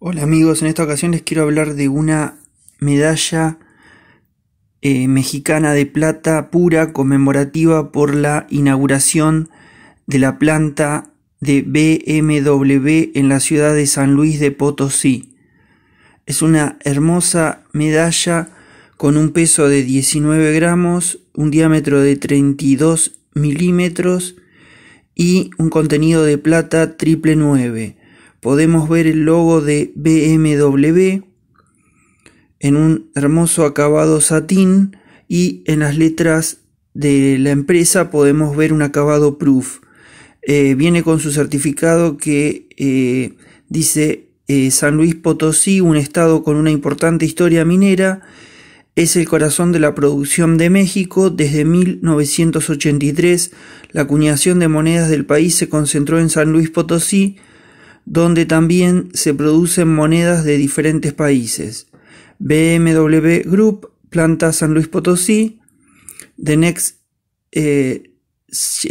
Hola amigos, en esta ocasión les quiero hablar de una medalla eh, mexicana de plata pura conmemorativa por la inauguración de la planta de BMW en la ciudad de San Luis de Potosí. Es una hermosa medalla con un peso de 19 gramos, un diámetro de 32 milímetros y un contenido de plata triple 9 podemos ver el logo de BMW en un hermoso acabado satín y en las letras de la empresa podemos ver un acabado proof. Eh, viene con su certificado que eh, dice eh, San Luis Potosí, un estado con una importante historia minera, es el corazón de la producción de México. Desde 1983, la acuñación de monedas del país se concentró en San Luis Potosí, donde también se producen monedas de diferentes países. BMW Group, planta San Luis Potosí, The Next 100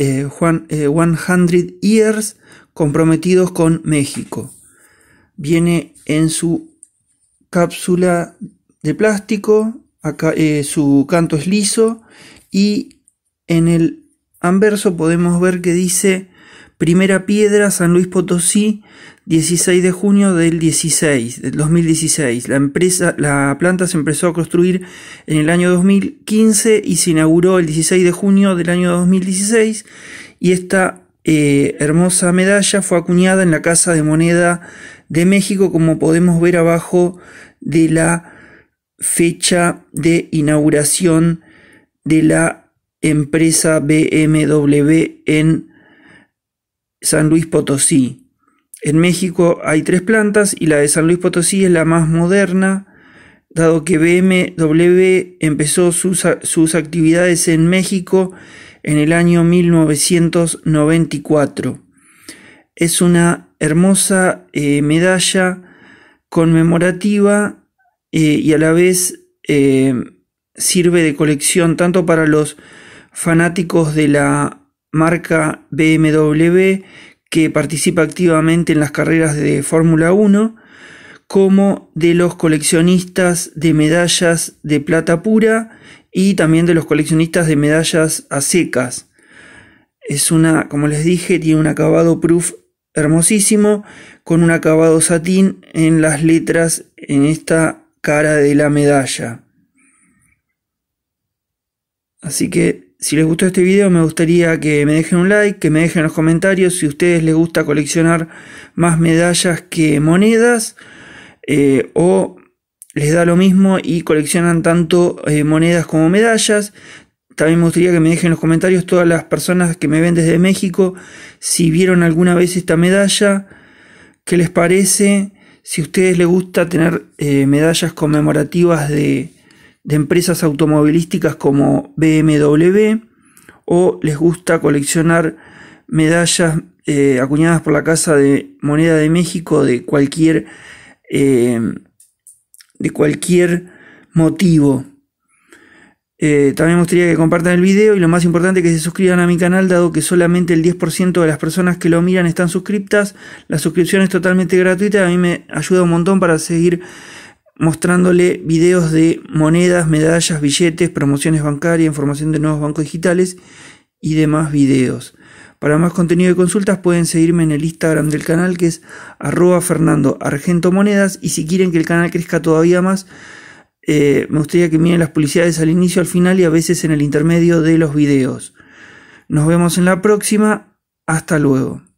eh, eh, eh, Years, comprometidos con México. Viene en su cápsula de plástico, su canto es liso y en el anverso podemos ver que dice Primera piedra, San Luis Potosí, 16 de junio del 16, 2016. La, empresa, la planta se empezó a construir en el año 2015 y se inauguró el 16 de junio del año 2016 y esta eh, hermosa medalla fue acuñada en la Casa de Moneda de México, como podemos ver abajo de la fecha de inauguración de la empresa BMW en San Luis Potosí. En México hay tres plantas y la de San Luis Potosí es la más moderna, dado que BMW empezó sus, actividades en México en el año 1994. Es una hermosa eh, medalla conmemorativa eh, y a la vez eh, sirve de colección tanto para los fanáticos de la marca BMW que participa activamente en las carreras de Fórmula 1, como de los coleccionistas de medallas de plata pura y también de los coleccionistas de medallas a secas. Es una, como les dije, tiene un acabado proof hermosísimo con un acabado satín en las letras en esta cara de la medalla. Así que si les gustó este video me gustaría que me dejen un like, que me dejen en los comentarios si a ustedes les gusta coleccionar más medallas que monedas eh, o les da lo mismo y coleccionan tanto eh, monedas como medallas. También me gustaría que me dejen en los comentarios todas las personas que me ven desde México si vieron alguna vez esta medalla, qué les parece, si a ustedes les gusta tener eh, medallas conmemorativas de, de empresas automovilísticas como BMW o les gusta coleccionar medallas eh, acuñadas por la Casa de Moneda de México de cualquier, eh, de cualquier motivo. Eh, también me gustaría que compartan el video y lo más importante que se suscriban a mi canal dado que solamente el 10% de las personas que lo miran están suscriptas. La suscripción es totalmente gratuita, a mí me ayuda un montón para seguir mostrándole videos de monedas, medallas, billetes, promociones bancarias, información de nuevos bancos digitales y demás videos. Para más contenido y consultas pueden seguirme en el Instagram del canal que es arroba Fernando Argento Monedas y si quieren que el canal crezca todavía más, eh, me gustaría que miren las publicidades al inicio, al final y a veces en el intermedio de los videos. Nos vemos en la próxima. Hasta luego.